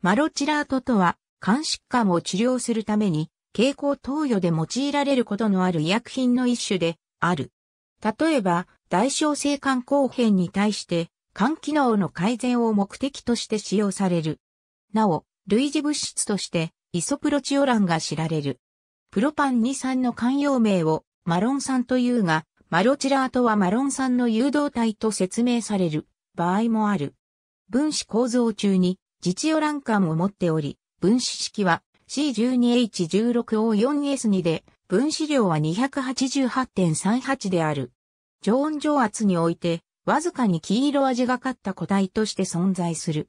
マロチラートとは、肝疾患を治療するために、経口投与で用いられることのある医薬品の一種である。例えば、大小性肝硬変に対して、肝機能の改善を目的として使用される。なお、類似物質として、イソプロチオランが知られる。プロパン2酸の肝用名をマロン酸というが、マロチラートはマロン酸の誘導体と説明される場合もある。分子構造中に実用欄干を持っており、分子式は C12H16O4S2 で、分子量は288.38である。常温常圧において、わずかに黄色味がかった個体として存在する。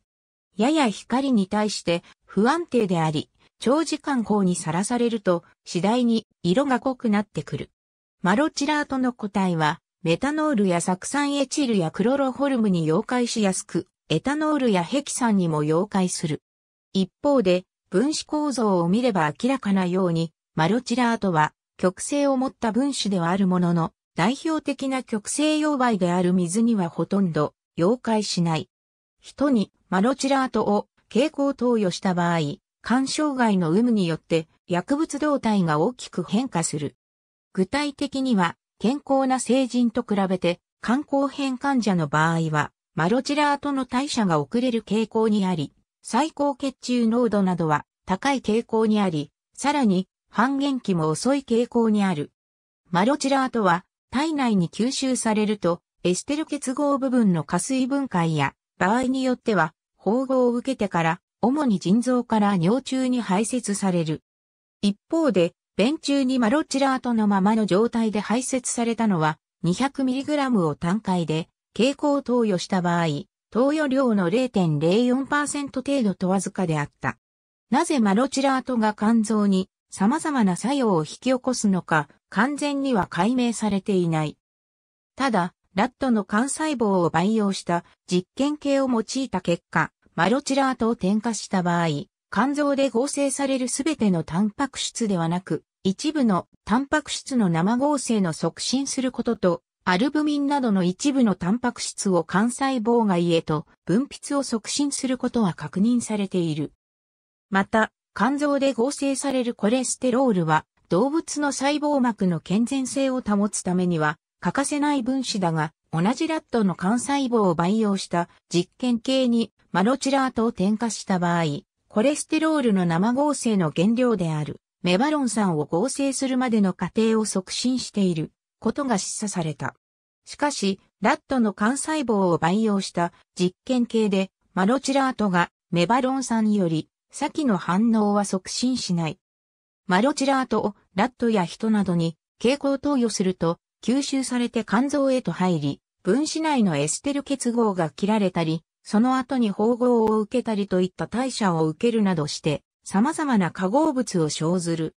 やや光に対して不安定であり、長時間光にさらされると次第に色が濃くなってくる。マロチラートの個体はメタノールや酢酸エチルやクロロホルムに溶解しやすく、エタノールやヘキサンにも溶解する。一方で、分子構造を見れば明らかなように、マロチラートは極性を持った分子ではあるものの、代表的な極性溶媒である水にはほとんど溶解しない。人にマロチラートを蛍光投与した場合、肝障害の有無によって薬物動態が大きく変化する。具体的には健康な成人と比べて肝硬変患者の場合はマロチラートの代謝が遅れる傾向にあり、最高血中濃度などは高い傾向にあり、さらに半減期も遅い傾向にある。マロチラートは体内に吸収されるとエステル結合部分の加水分解や場合によっては縫合を受けてから主に腎臓から尿中に排泄される。一方で、便中にマロチラートのままの状態で排泄されたのは 200mg を単回で蛍光投与した場合、投与量の0.04%程度とわずかであった。なぜマロチラートが肝臓に様々な作用を引き起こすのか完全には解明されていない。ただ、ラットの肝細胞を培養した実験系を用いた結果、マロチラートを添加した場合、肝臓で合成されるすべてのタンパク質ではなく、一部のタンパク質の生合成の促進することとアルブミンなどの一部のタンパク質を幹細胞外へと分泌を促進することは確認されている。また、肝臓で合成されるコレステロールは動物の細胞膜の健全性を保つためには欠かせない分子だが、同じラットの幹細胞を培養した実験系にマロチラートを添加した場合、コレステロールの生合成の原料であるメバロン酸を合成するまでの過程を促進している。ことが示唆された。しかし、ラットの幹細胞を培養した実験系でマロチラートがメバロン酸により先の反応は促進しない。マロチラートをラットや人などに蛍光投与すると吸収されて肝臓へと入り、分子内のエステル結合が切られたり、その後に縫合を受けたりといった代謝を受けるなどして、様々な化合物を生ずる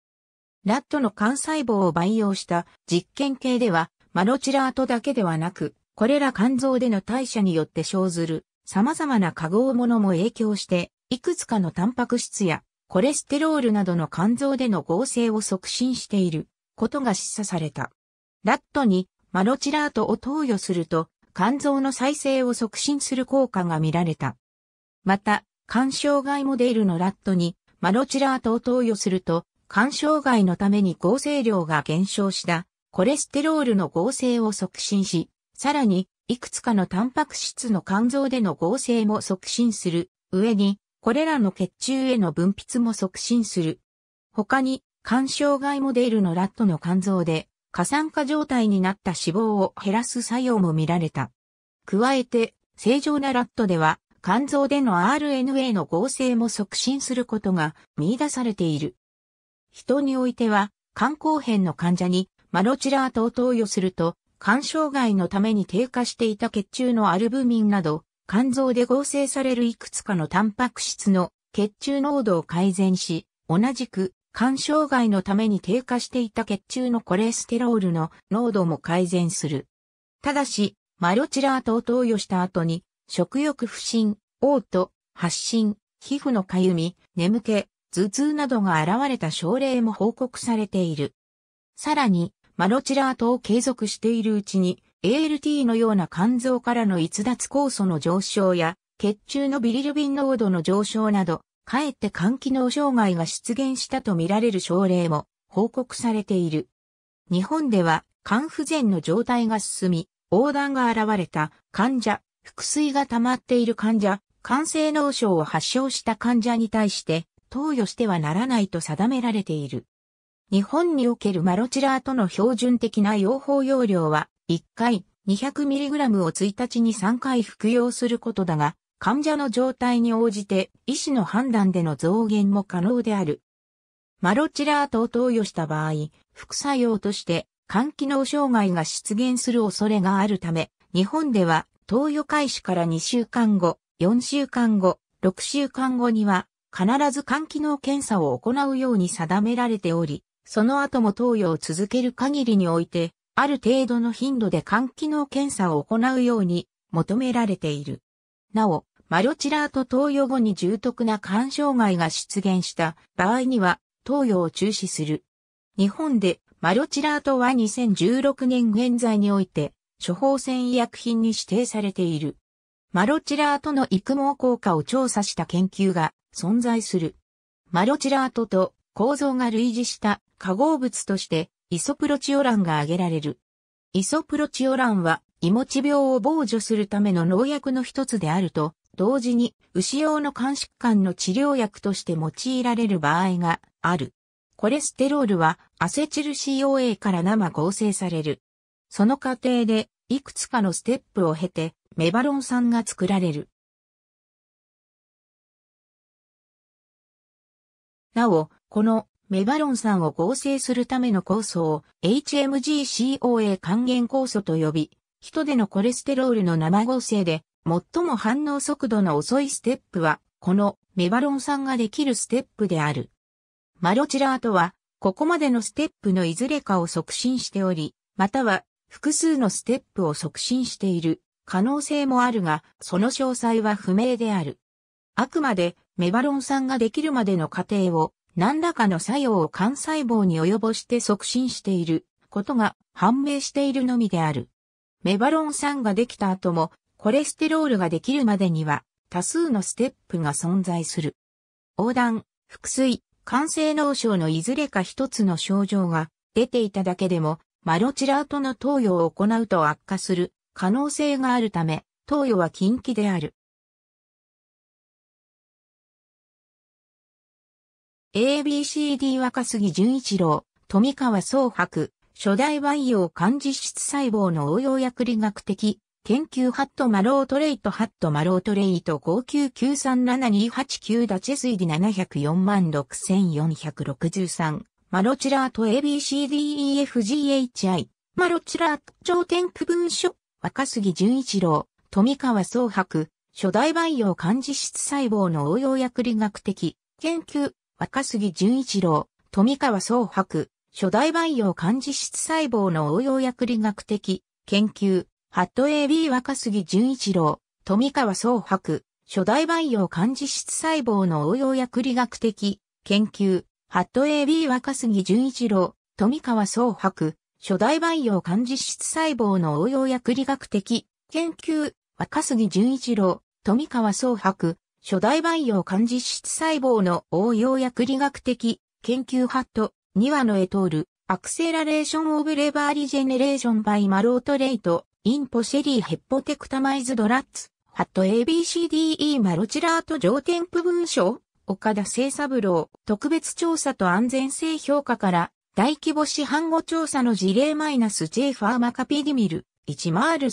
ラットの幹細胞を培養した実験系では、マロチラートだけではなく、これら肝臓での代謝によって生ずる様々な化合物も影響して、いくつかのタンパク質やコレステロールなどの肝臓での合成を促進していることが示唆された。ラットにマロチラートを投与すると、肝臓の再生を促進する効果が見られた。また、肝障害モデルのラットにマロチラートを投与すると、肝障害のために合成量が減少したコレステロールの合成を促進し、さらに、いくつかのタンパク質の肝臓での合成も促進する上に、これらの血中への分泌も促進する。他に、肝障害モデルのラットの肝臓で、過酸化状態になった脂肪を減らす作用も見られた。加えて、正常なラットでは、肝臓での RNA の合成も促進することが見出されている。人においては、肝硬変の患者にマロチラートを投与すると、肝障害のために低下していた血中のアルブミンなど、肝臓で合成されるいくつかのタンパク質の血中濃度を改善し、同じく肝障害のために低下していた血中のコレステロールの濃度も改善する。ただし、マロチラートを投与した後に、食欲不振、嘔吐、発疹、皮膚のかゆみ、眠気、頭痛などが現れた症例も報告されている。さらに、マロチラートを継続しているうちに、ALT のような肝臓からの逸脱酵素の上昇や、血中のビリルビン濃度の上昇など、かえって肝機能障害が出現したとみられる症例も報告されている。日本では肝不全の状態が進み、横断が現れた患者、腹水が溜まっている患者、肝性脳症を発症した患者に対して、投与してはならないと定められている。日本におけるマロチラーとの標準的な用法用量は、1回 200mg を1日に3回服用することだが、患者の状態に応じて医師の判断での増減も可能である。マロチラートを投与した場合、副作用として肝機能障害が出現する恐れがあるため、日本では投与開始から2週間後、4週間後、6週間後には必ず肝機能検査を行うように定められており、その後も投与を続ける限りにおいて、ある程度の頻度で肝機能検査を行うように求められている。なお、マロチラート投与後に重篤な肝障害が出現した場合には投与を中止する。日本でマロチラートは2016年現在において処方箋医薬品に指定されている。マロチラートの育毛効果を調査した研究が存在する。マロチラートと構造が類似した化合物としてイソプロチオランが挙げられる。イソプロチオランは胃持ち病を防除するための農薬の一つであると、同時に牛用の肝疾患の治療薬として用いられる場合がある。コレステロールはアセチル COA から生合成される。その過程でいくつかのステップを経てメバロン酸が作られる。なお、このメバロン酸を合成するための酵素を HMG-CoA 還元酵素と呼び、人でのコレステロールの生合成で最も反応速度の遅いステップは、このメバロン酸ができるステップである。マロチラーとは、ここまでのステップのいずれかを促進しており、または複数のステップを促進している可能性もあるが、その詳細は不明である。あくまでメバロン酸ができるまでの過程を何らかの作用を肝細胞に及ぼして促進していることが判明しているのみである。メバロン酸ができた後もコレステロールができるまでには多数のステップが存在する。横断、腹水、肝性脳症のいずれか一つの症状が出ていただけでもマロチラートの投与を行うと悪化する可能性があるため、投与は禁忌である。ABCD 若杉純一郎、富川総博、初代培養漢字質細胞の応用薬理学的、研究ハットマロートレイトハットマロートレイト5993728ダチェスイディ7046463マロチラート ABCDEFGHI マロチラート頂点区分書若杉純一郎富川総博初代培養漢字質細胞の応用薬理学的研究若杉淳一郎、富川宗博、初代培養漢字質細胞の応用薬理学的研究、ハット AB 若杉淳一郎、富川宗博、初代培養漢字質細胞の応用薬理学的研究、ハット AB 若杉淳一郎、富川宗博、初代培養漢字質細胞の応用薬理学的研究、若杉淳一郎、富川宗博、初代培養漢実質細胞の応用薬理学的研究ハット、ニ話のエトール、アクセラレーションオブレバーリジェネレーションバイマロートレイト、インポシェリーヘッポテクタマイズドラッツ、ハット ABCDE マロチラート上添付文章、岡田聖三郎、特別調査と安全性評価から、大規模市販後調査の事例マイナス J ファーマカピディミル、1マール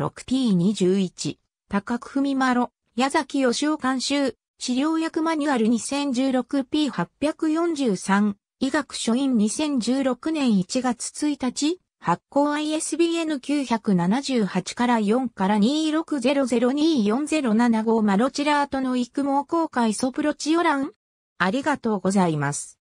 1996P21、高く踏みマロ、矢崎義雄監修、資料薬マニュアル 2016P843、医学書院2016年1月1日、発行 ISBN 978から4から26002407 5マロチラートの育毛公開ソプロチオランありがとうございます。